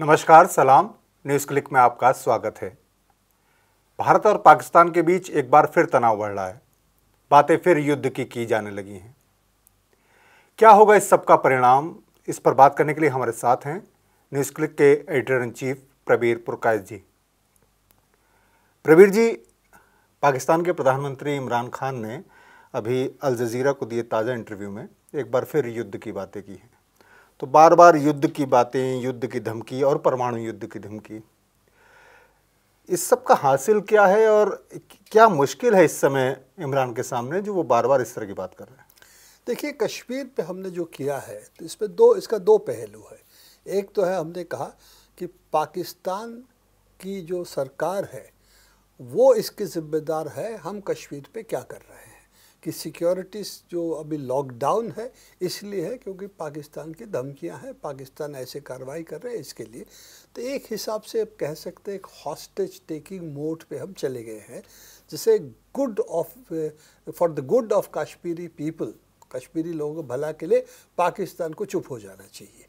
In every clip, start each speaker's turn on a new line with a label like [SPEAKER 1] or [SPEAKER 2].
[SPEAKER 1] नमस्कार सलाम news click में आपका स्वागत है भारत और पाकिस्तान के बीच एक बार फिर तनाव बढ़ रहा है बातें फिर युद्ध की की जाने लगी हैं क्या होगा इस सब का परिणाम इस पर बात करने के लिए हमारे साथ हैं न्यूज़ क्लिक के एडिटर इन चीफ प्रवीर पुरकाश जी प्रवीर जी पाकिस्तान के प्रधानमंत्री इमरान खान ने अभी अल जजीरा को दिए ताज़ा इंटरव्यू में एक बार फिर युद्ध की बातें की हैं तो बार बार युद्ध की बातें युद्ध की धमकी और परमाणु युद्ध की धमकी इस सब का हासिल क्या है और क्या मुश्किल है इस समय इमरान के सामने जो वो बार बार इस तरह की बात कर रहे हैं
[SPEAKER 2] देखिए कश्मीर पे हमने जो किया है तो इस पर दो इसका दो पहलू है एक तो है हमने कहा कि पाकिस्तान की जो सरकार है वो इसकी ज़िम्मेदार है हम कश्मीर पे क्या कर रहे हैं कि सिक्योरिटीज़ जो अभी लॉकडाउन है इसलिए है क्योंकि पाकिस्तान की धमकियां हैं पाकिस्तान ऐसे कार्रवाई कर रहे हैं इसके लिए तो एक हिसाब से आप कह सकते हैं एक हॉस्टेज टेकिंग मोड पे हम चले गए हैं जिसे good of for the good of Kashmiri people Kashmiri लोगों को भला के लिए पाकिस्तान को चुप हो जाना चाहिए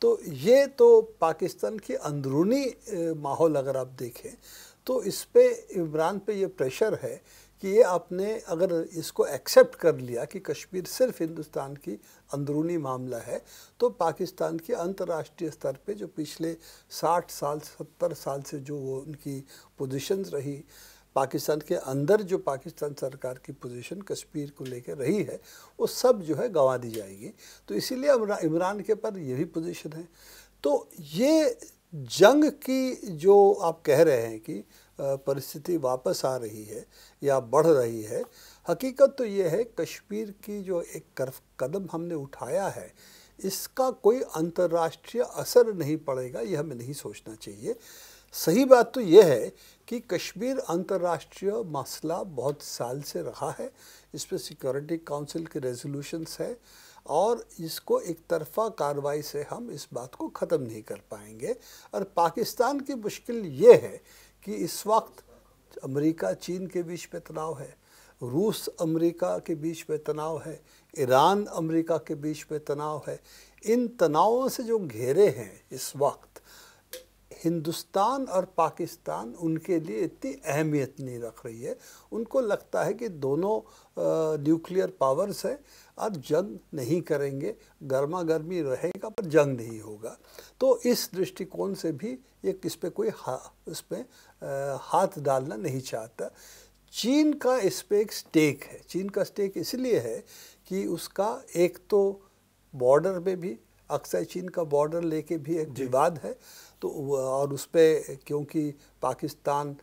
[SPEAKER 2] तो ये तो पाकिस्तान की अंदरूनी माहौल अगर आप देखें तो इस पर इमरान पर यह प्रेशर है कि ये आपने अगर इसको एक्सेप्ट कर लिया कि कश्मीर सिर्फ हिंदुस्तान की अंदरूनी मामला है तो पाकिस्तान के अंतर्राष्ट्रीय स्तर पे जो पिछले 60 साल 70 साल से जो वो उनकी पोजीशंस रही पाकिस्तान के अंदर जो पाकिस्तान सरकार की पोजीशन कश्मीर को लेकर रही है वो सब जो है गंवा दी जाएगी तो इसीलिए इमरान के पर यही पोजीशन है तो ये जंग की जो आप कह रहे हैं कि परिस्थिति वापस आ रही है या बढ़ रही है हकीकत तो ये है कश्मीर की जो एक कदम हमने उठाया है इसका कोई अंतर्राष्ट्रीय असर नहीं पड़ेगा ये हमें नहीं सोचना चाहिए सही बात तो यह है कि कश्मीर अंतर्राष्ट्रीय मसला बहुत साल से रहा है इस पर सिक्योरिटी काउंसिल के रेजोल्यूशंस है और इसको एक तरफा कार्रवाई से हम इस बात को ख़त्म नहीं कर पाएंगे और पाकिस्तान की मुश्किल ये है कि इस वक्त अमेरिका चीन के बीच में तनाव है रूस अमेरिका के बीच में तनाव है ईरान अमेरिका के बीच में तनाव है इन तनावों से जो घेरे हैं इस वक्त हिंदुस्तान और पाकिस्तान उनके लिए इतनी अहमियत नहीं रख रही है उनको लगता है कि दोनों न्यूक्लियर पावर्स हैं अब जंग नहीं करेंगे गर्मा गर्मी रहेगा पर जंग नहीं होगा तो इस दृष्टिकोण से भी ये इस पर कोई हा उस पर हाथ डालना नहीं चाहता चीन का इस पर एक स्टेक है चीन का स्टेक इसलिए है कि उसका एक तो बॉर्डर में भी अक्सर चीन का बॉर्डर लेके भी एक विवाद है तो और उस पर क्योंकि पाकिस्तान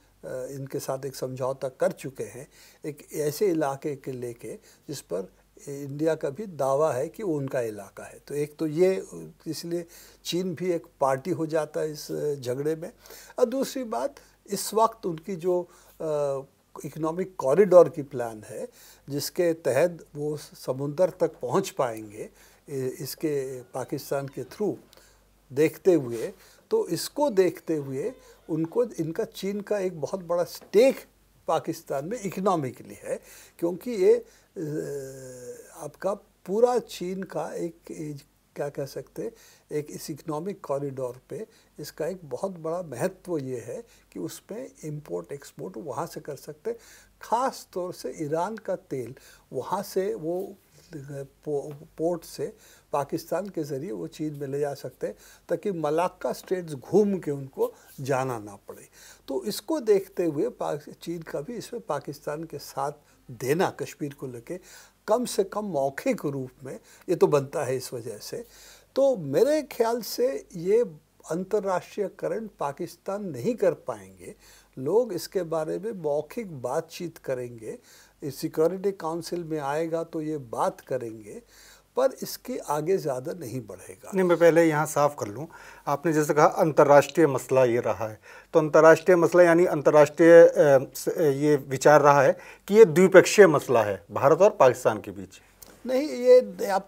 [SPEAKER 2] इनके साथ एक समझौता कर चुके हैं एक ऐसे इलाके के लेके जिस पर इंडिया का भी दावा है कि वो उनका इलाका है तो एक तो ये इसलिए चीन भी एक पार्टी हो जाता है इस झगड़े में और दूसरी बात इस वक्त उनकी जो इकोनॉमिक कॉरिडोर की प्लान है जिसके तहत वो समुंदर तक पहुंच पाएंगे इसके पाकिस्तान के थ्रू देखते हुए तो इसको देखते हुए उनको इनका चीन का एक बहुत बड़ा स्टेक पाकिस्तान में इकनॉमिकली है क्योंकि ये आपका पूरा चीन का एक क्या कह सकते एक इस इकोनॉमिक कॉरिडोर पे इसका एक बहुत बड़ा महत्व ये है कि उसमें इम्पोर्ट एक्सपोर्ट वहाँ से कर सकते खास तौर से ईरान का तेल वहाँ से वो पोर्ट से पाकिस्तान के ज़रिए वो चीन में ले जा सकते ताकि मलाक्का स्टेट्स घूम के उनको जाना ना पड़े तो इसको देखते हुए चीन का भी इसमें पाकिस्तान के साथ देना कश्मीर को लेके कम से कम मौखिक रूप में ये तो बनता है इस वजह से तो मेरे ख्याल से ये अंतर्राष्ट्रीयकरण पाकिस्तान नहीं कर पाएंगे लोग इसके बारे में मौखिक बातचीत करेंगे सिक्योरिटी काउंसिल में आएगा तो ये बात करेंगे पर इसके आगे ज़्यादा नहीं बढ़ेगा
[SPEAKER 1] नहीं मैं पहले यहाँ साफ कर लूँ आपने जैसे कहा अंतर्राष्ट्रीय मसला ये रहा है तो अंतर्राष्ट्रीय मसला यानी अंतर्राष्ट्रीय ये विचार रहा है कि ये द्विपक्षीय मसला है भारत और पाकिस्तान
[SPEAKER 2] के बीच नहीं ये आप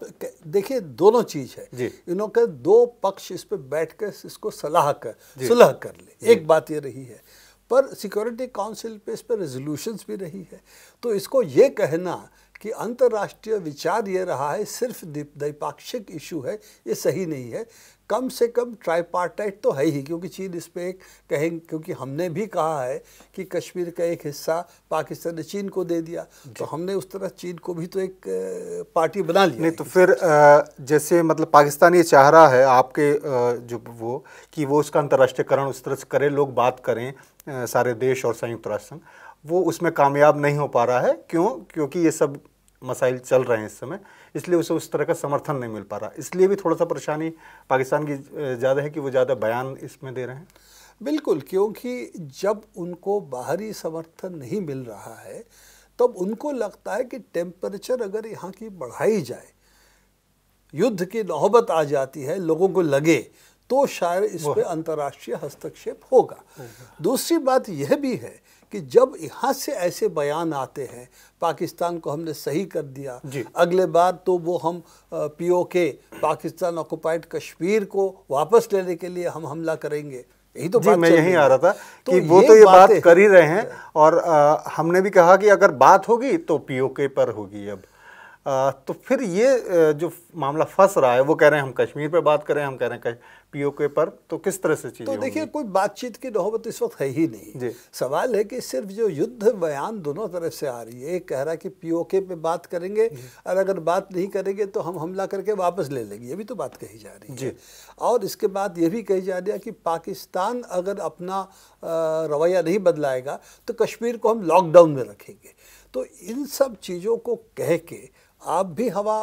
[SPEAKER 2] देखिए दोनों चीज़ है इन्होंने इन्हों के दो पक्ष इस पर बैठ कर इसको सलाह कर सुलह कर ले एक बात ये रही है पर सिक्योरिटी काउंसिल पे इस पर रेजोल्यूशंस भी रही है तो इसको ये कहना कि अंतर्राष्ट्रीय विचार ये रहा है सिर्फ द्विपाक्षिक इशू है ये सही नहीं है कम से कम ट्राईपार्टाइट तो है ही क्योंकि चीन इस पर कहें क्योंकि हमने भी कहा है कि कश्मीर का एक हिस्सा पाकिस्तान ने चीन को दे दिया तो हमने उस तरह चीन को भी तो एक पार्टी बना ली
[SPEAKER 1] नहीं तो फिर जैसे मतलब पाकिस्तान ये चाह रहा है आपके जो वो कि वो उसका अंतर्राष्ट्रीयकरण उस तरह से करें लोग बात करें सारे देश और संयुक्त राष्ट्र संघ वो उसमें कामयाब नहीं हो पा रहा है क्यों क्योंकि ये सब मसाइल चल रहे हैं इस समय इसलिए उसे उस तरह का समर्थन नहीं मिल पा रहा इसलिए भी थोड़ा सा परेशानी पाकिस्तान की ज़्यादा है कि वो ज़्यादा बयान इसमें दे रहे हैं
[SPEAKER 2] बिल्कुल क्योंकि जब उनको बाहरी समर्थन नहीं मिल रहा है तब उनको लगता है कि टेम्परेचर अगर यहाँ की बढ़ाई जाए युद्ध की नौबत आ जाती है लोगों को लगे तो शायद इस पर अंतर्राष्ट्रीय हस्तक्षेप होगा दूसरी बात यह भी है कि जब यहाँ से ऐसे बयान आते हैं पाकिस्तान को हमने सही कर दिया अगले बार तो वो हम पीओके पाकिस्तान ऑक्यूपाइड कश्मीर को वापस लेने के लिए हम हमला करेंगे यही तो जी मैं यही आ रहा था तो कि वो तो ये बात कर ही रहे हैं
[SPEAKER 1] और आ, हमने भी कहा कि अगर बात होगी तो पीओके पर होगी अब आ, तो फिर ये जो मामला फंस रहा है वो कह रहे हैं हम कश्मीर पर बात करें हम कह
[SPEAKER 2] रहे हैं पीओके पर तो किस तरह से चीजें तो देखिए कोई बातचीत की नौबत इस वक्त है ही नहीं सवाल है कि सिर्फ जो युद्ध बयान दोनों तरफ से आ रही है एक कह रहा है कि पीओके पे बात करेंगे और अगर बात नहीं करेंगे तो हम हमला करके वापस ले लेंगे ये भी तो बात कही जा रही है और इसके बाद ये भी कही जा रही है कि पाकिस्तान अगर अपना रवैया नहीं बदलाएगा तो कश्मीर को हम लॉकडाउन में रखेंगे तो इन सब चीज़ों को कह के आप भी हवा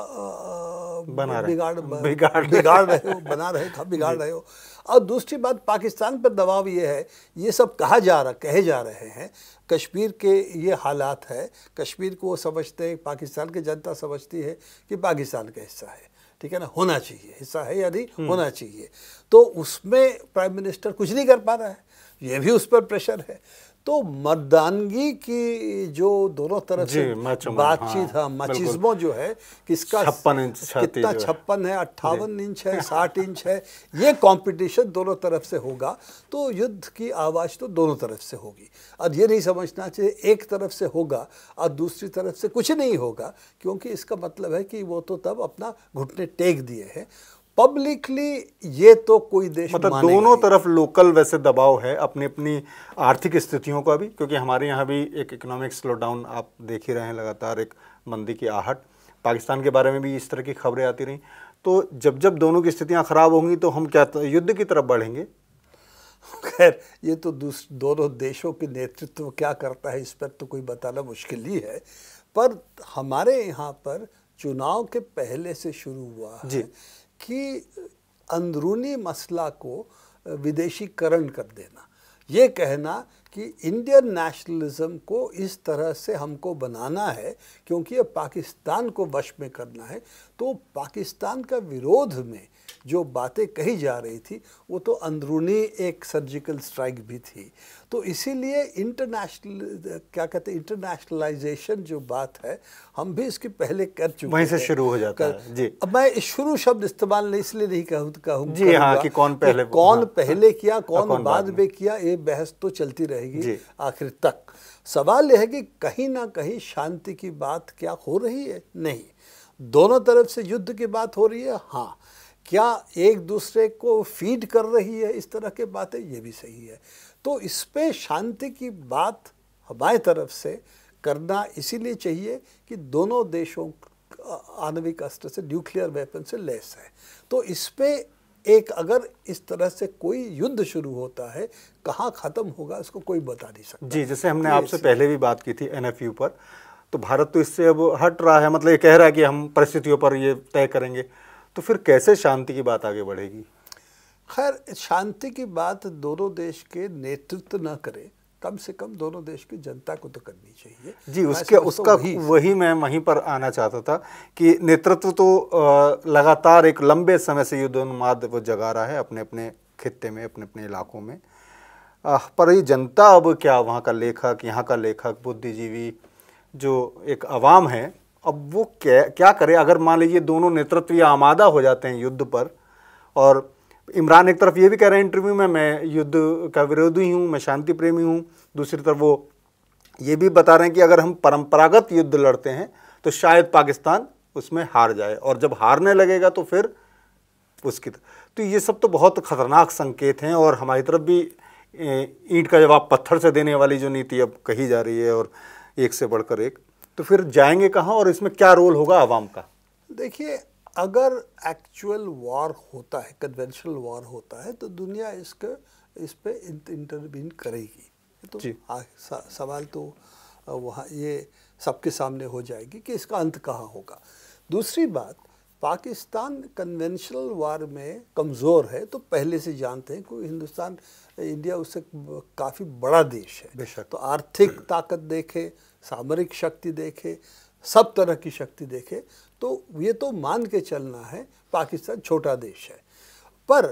[SPEAKER 2] बना बिगाड़ बिगाड़ बिगाड़ रहे हो बना रहे था बिगाड़ रहे हो और दूसरी बात पाकिस्तान पर दबाव ये है ये सब कहा जा रहा कहे जा रहे हैं कश्मीर के ये हालात है कश्मीर को वो समझते हैं पाकिस्तान की जनता समझती है कि पाकिस्तान का हिस्सा है ठीक है ना होना चाहिए हिस्सा है या नहीं हम्म। होना चाहिए तो उसमें प्राइम मिनिस्टर कुछ नहीं कर पा रहा है ये भी उस पर प्रेशर है तो मर्दानगी की जो दोनों तरफ से बातचीत हाँ, हाँ मचिस्मो जो है किसका छप्पन इंच कितना छप्पन है अट्ठावन इंच है साठ इंच है ये कंपटीशन दोनों तरफ से होगा तो युद्ध की आवाज़ तो दोनों तरफ से होगी अब ये नहीं समझना चाहिए एक तरफ से होगा और दूसरी तरफ से कुछ नहीं होगा क्योंकि इसका मतलब है कि वो तो तब अपना घुटने टेक दिए हैं पब्लिकली ये तो कोई देश
[SPEAKER 1] मतलब दोनों तरफ लोकल वैसे दबाव है अपनी अपनी आर्थिक स्थितियों का भी क्योंकि हमारे यहाँ भी एक इकोनॉमिक स्लो डाउन आप देख ही रहे हैं लगातार एक मंदी की आहट पाकिस्तान के बारे में भी इस तरह की खबरें आती रहीं तो जब जब दोनों की स्थितियाँ ख़राब होंगी तो
[SPEAKER 2] हम क्या तो युद्ध की तरफ बढ़ेंगे खैर ये तो दोनों देशों के नेतृत्व क्या करता है इस पर तो कोई बताना मुश्किल ही है पर हमारे यहाँ पर चुनाव के पहले से शुरू हुआ है कि अंदरूनी मसला को विदेशीकरण कर देना ये कहना कि इंडियन नेशनलिज्म को इस तरह से हमको बनाना है क्योंकि ये पाकिस्तान को वश में करना है तो पाकिस्तान का विरोध में जो बातें कही जा रही थी वो तो अंदरूनी एक सर्जिकल स्ट्राइक भी थी तो इसीलिए इंटरनेशनल क्या कहते हैं इंटरनेशनलाइजेशन जो बात है हम भी इसके पहले कर चुके वहीं से शुरू हो जाता कर, है जी अब मैं शुरू शब्द इस्तेमाल नहीं इसलिए नहीं कहूँ कहूँ जी हाँ कि कौन पहले कि कौन हाँ, पहले हाँ। किया हाँ, कौन, कौन बाद में किया ये बहस तो चलती रहेगी आखिर तक सवाल यह है कि कहीं ना कहीं शांति की बात क्या हो रही है नहीं दोनों तरफ से युद्ध की बात हो रही है हाँ क्या एक दूसरे को फीड कर रही है इस तरह के बातें ये भी सही है तो इस पर शांति की बात हमारे तरफ से करना इसीलिए चाहिए कि दोनों देशों आणविक अस्त्र से न्यूक्लियर वेपन से लेस है तो इस पर एक अगर इस तरह से कोई युद्ध शुरू होता है कहाँ ख़त्म होगा इसको कोई बता नहीं सकता जी
[SPEAKER 1] जैसे हमने आपसे पहले भी बात की थी एनएफयू पर तो भारत तो इससे अब हट रहा है मतलब ये कह रहा है कि हम परिस्थितियों पर ये तय करेंगे तो फिर कैसे शांति की बात आगे बढ़ेगी
[SPEAKER 2] खैर शांति की बात दोनों देश के नेतृत्व न करें कम से कम दोनों देश की जनता को तो करनी चाहिए जी उसके उसका वही,
[SPEAKER 1] वही मैं वहीं पर आना चाहता था कि नेतृत्व तो लगातार एक लंबे समय से युद्ध उन्माद वो जगा रहा है अपने अपने खित्ते में अपने अपने इलाकों में आ, पर ये जनता अब क्या वहाँ का लेखक यहाँ का लेखक बुद्धिजीवी जो एक आवाम है अब वो क्या क्या करे अगर मान लीजिए दोनों नेतृत्व आमादा हो जाते हैं युद्ध पर और इमरान एक तरफ ये भी कह रहे हैं इंटरव्यू में मैं युद्ध का विरोधी हूँ मैं शांति प्रेमी हूँ दूसरी तरफ वो ये भी बता रहे हैं कि अगर हम परंपरागत युद्ध लड़ते हैं तो शायद पाकिस्तान उसमें हार जाए और जब हारने लगेगा तो फिर उसकी तो ये सब तो बहुत ख़तरनाक संकेत हैं और हमारी तरफ भी ईंट का जवाब पत्थर से देने वाली जो नीति अब कही जा रही है और एक से बढ़कर एक तो फिर जाएंगे कहाँ और इसमें क्या रोल होगा आवाम का
[SPEAKER 2] देखिए अगर एक्चुअल वॉर होता है कन्वेंशनल वॉर होता है तो दुनिया इसके इस पर इंटरवीन करेगी तो आ, सवाल तो वहाँ ये सबके सामने हो जाएगी कि इसका अंत कहाँ होगा दूसरी बात पाकिस्तान कन्वेंशनल वार में कमज़ोर है तो पहले से जानते हैं क्योंकि हिंदुस्तान इंडिया उससे काफ़ी बड़ा देश है बेशक तो आर्थिक ताकत देखे सामरिक शक्ति देखे सब तरह की शक्ति देखे तो ये तो मान के चलना है पाकिस्तान छोटा देश है पर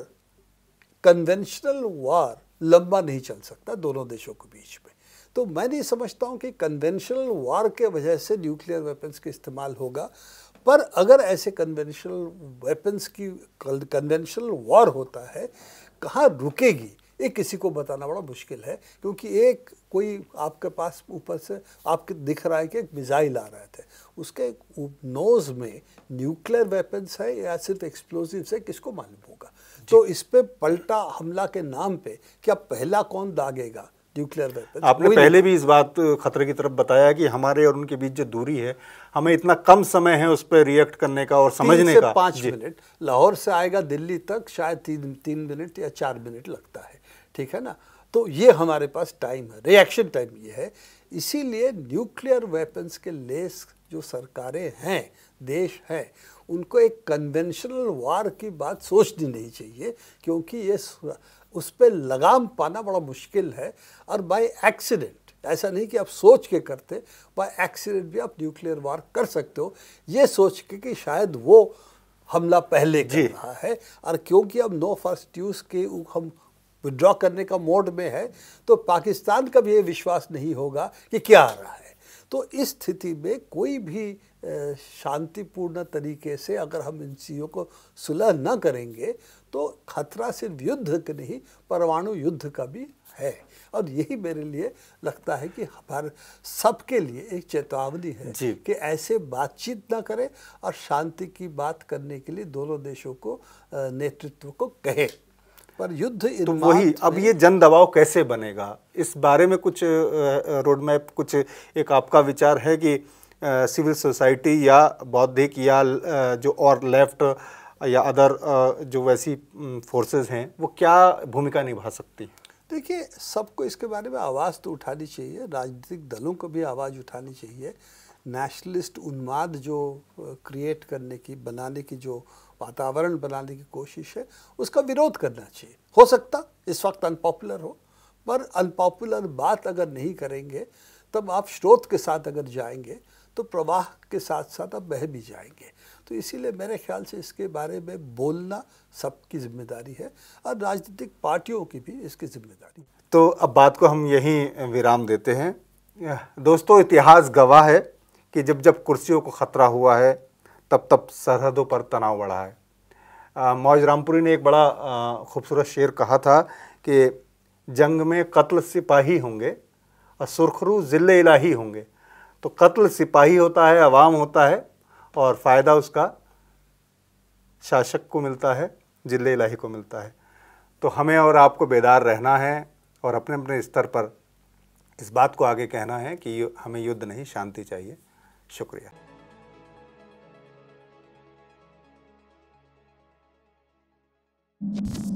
[SPEAKER 2] कन्वेंशनल वार लंबा नहीं चल सकता दोनों देशों के बीच में तो मैं नहीं समझता हूँ कि कन्वेंशनल वार के वजह से न्यूक्लियर वेपन्स का इस्तेमाल होगा पर अगर ऐसे कन्वेंशनल वेपन्स की कन्वेंशनल वॉर होता है कहाँ रुकेगी ये किसी को बताना बड़ा मुश्किल है क्योंकि एक कोई आपके पास ऊपर से आपके दिख रहा है कि एक मिज़ाइल आ रहा था उसके नोज़ में न्यूक्लियर वेपन्स है या सिर्फ एक्सप्लोजिव है किसको मालूम होगा तो इस पर पलटा हमला के नाम पे क्या पहला कौन दागेगा न्यूक्लियर वेपन आपने पहले भी
[SPEAKER 1] इस बात खतरे की तरफ बताया कि हमारे और उनके बीच जो दूरी है हमें इतना कम समय है उस पर रिएक्ट करने का और समझने का पाँच मिनट
[SPEAKER 2] लाहौर से आएगा दिल्ली तक शायद तीन तीन मिनट या चार मिनट लगता है ठीक है ना तो ये हमारे पास टाइम है रिएक्शन टाइम ये है इसीलिए न्यूक्लियर वेपन्स के लेस जो सरकारें हैं देश हैं उनको एक कन्वेंशनल वार की बात सोचनी नहीं चाहिए क्योंकि ये उस पर लगाम पाना बड़ा मुश्किल है और बाय एक्सीडेंट ऐसा नहीं कि आप सोच के करते बाय एक्सीडेंट भी आप न्यूक्लियर वार कर सकते हो ये सोच के कि शायद वो हमला पहले कर रहा है और क्योंकि अब नो फर्स्ट यूज़ के हम विड्रॉ करने का मोड में है तो पाकिस्तान का भी ये विश्वास नहीं होगा कि क्या आ रहा है तो इस स्थिति में कोई भी शांतिपूर्ण तरीके से अगर हम इन चीज़ों को सुलह न करेंगे तो खतरा सिर्फ युद्ध का नहीं परमाणु युद्ध का भी है और यही मेरे लिए लगता है कि हमारे सबके लिए एक चेतावनी है कि ऐसे बातचीत ना करें और शांति की बात करने के लिए दोनों देशों को नेतृत्व को कहे पर युद्ध तो वही अब
[SPEAKER 1] ये जन दबाव कैसे बनेगा इस बारे में कुछ रोड मैप कुछ एक आपका विचार है कि सिविल सोसाइटी या बौद्धिक या जो और लेफ्ट या अदर uh, जो वैसी फोर्सेस mm, हैं वो क्या भूमिका निभा सकती हैं
[SPEAKER 2] देखिए सबको इसके बारे में आवाज़ तो उठानी चाहिए राजनीतिक दलों को भी आवाज़ उठानी चाहिए नेशनलिस्ट उन्माद जो क्रिएट uh, करने की बनाने की जो वातावरण बनाने की कोशिश है उसका विरोध करना चाहिए हो सकता इस वक्त अनपॉपुलर हो पर अनपॉपुलर बात अगर नहीं करेंगे तब आप स्रोत के साथ अगर जाएंगे तो प्रवाह के साथ साथ आप बह भी जाएंगे तो इसीलिए मेरे ख्याल से इसके बारे में बोलना सबकी जिम्मेदारी है और राजनीतिक पार्टियों की भी इसकी जिम्मेदारी
[SPEAKER 1] तो अब बात को हम यहीं विराम देते हैं दोस्तों इतिहास गवाह है कि जब जब कुर्सियों को ख़तरा हुआ है तब तब सरहदों पर तनाव बढ़ा है मौज रामपुरी ने एक बड़ा खूबसूरत शेर कहा था कि जंग में कत्ल सिपाही होंगे और सुरखरू ज़िले इलाही होंगे तो कत्ल सिपाही होता है अवाम होता है और फ़ायदा उसका शासक को मिलता है जिले इलाही को मिलता है तो हमें और आपको बेदार रहना है और अपने अपने स्तर पर इस बात को आगे कहना है कि हमें युद्ध नहीं शांति चाहिए शुक्रिया you